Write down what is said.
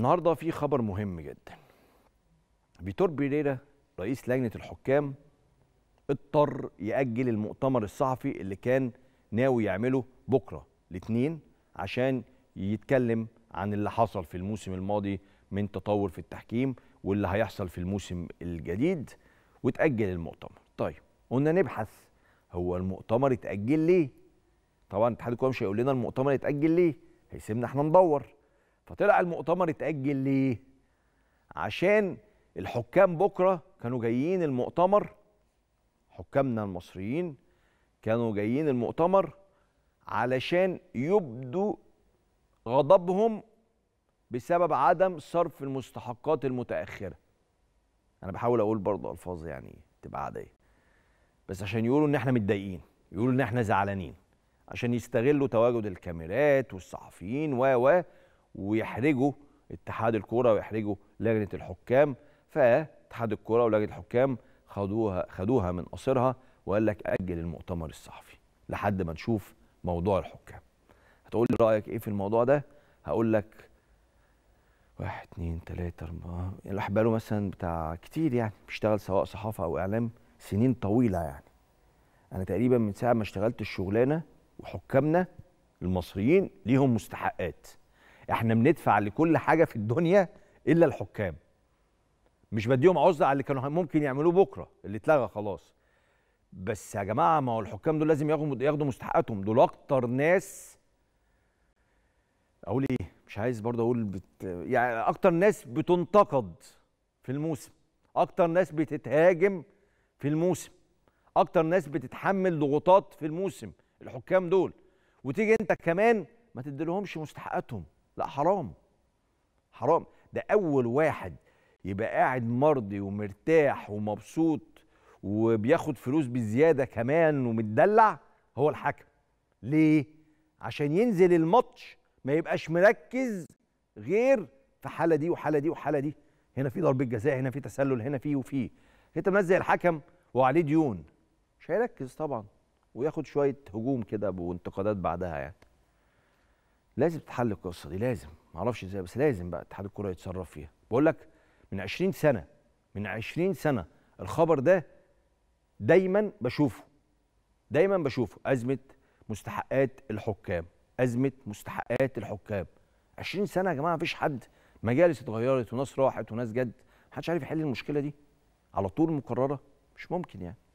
النهارده في خبر مهم جدا فيتور بيريرا رئيس لجنه الحكام اضطر ياجل المؤتمر الصحفي اللي كان ناوي يعمله بكره الاثنين عشان يتكلم عن اللي حصل في الموسم الماضي من تطور في التحكيم واللي هيحصل في الموسم الجديد وتاجل المؤتمر طيب قلنا نبحث هو المؤتمر اتاجل ليه طبعا اتحاد الكوره مش هيقول لنا المؤتمر اتاجل ليه هيسيبنا احنا ندور فطلع المؤتمر اتأجل ليه؟ عشان الحكام بكرة كانوا جايين المؤتمر حكامنا المصريين كانوا جايين المؤتمر علشان يبدوا غضبهم بسبب عدم صرف المستحقات المتأخرة أنا بحاول أقول برضه ألفاظ يعني تبقى عادية بس عشان يقولوا إن إحنا متضايقين يقولوا إن إحنا زعلانين عشان يستغلوا تواجد الكاميرات والصحفيين و و ويحرجوا اتحاد الكوره ويحرجوا لجنه الحكام فاتحاد الكوره ولجنه الحكام خدوها خدوها من قصرها وقال لك اجل المؤتمر الصحفي لحد ما نشوف موضوع الحكام هتقول لي رايك ايه في الموضوع ده هقول لك واحد اتنين تلاته اربعه الواحد بقاله مثلا بتاع كتير يعني بيشتغل سواء صحافه او اعلام سنين طويله يعني انا تقريبا من ساعه ما اشتغلت الشغلانه وحكامنا المصريين ليهم مستحقات احنا بندفع لكل حاجه في الدنيا الا الحكام مش بديهم عذر على اللي كانوا ممكن يعملوه بكره اللي اتلغى خلاص بس يا جماعه ما هو الحكام دول لازم ياخدوا ياخدوا مستحقاتهم دول اكتر ناس اقول ايه مش عايز برضه اقول بت... يعني اكتر ناس بتنتقد في الموسم اكتر ناس بتتهاجم في الموسم اكتر ناس بتتحمل ضغوطات في الموسم الحكام دول وتيجي انت كمان ما تديلهمش مستحقاتهم لا حرام حرام ده اول واحد يبقى قاعد مرضي ومرتاح ومبسوط وبياخد فلوس بزياده كمان ومتدلع هو الحكم ليه عشان ينزل الماتش ما يبقاش مركز غير في حاله دي وحاله دي وحاله دي هنا في ضربه جزاء هنا في تسلل هنا في وفي انت منزل الحكم وعليه ديون مش هيركز طبعا وياخد شويه هجوم كده وانتقادات بعدها يعني لازم تتحل القصه دي لازم معرفش ازاي بس لازم بقى اتحاد الكوره يتصرف فيها بقول لك من 20 سنه من 20 سنه الخبر ده دايما بشوفه دايما بشوفه ازمه مستحقات الحكام ازمه مستحقات الحكام 20 سنه يا جماعه مفيش حد مجالس اتغيرت وناس راحت وناس جد محدش عارف يحل المشكله دي على طول مكرره مش ممكن يعني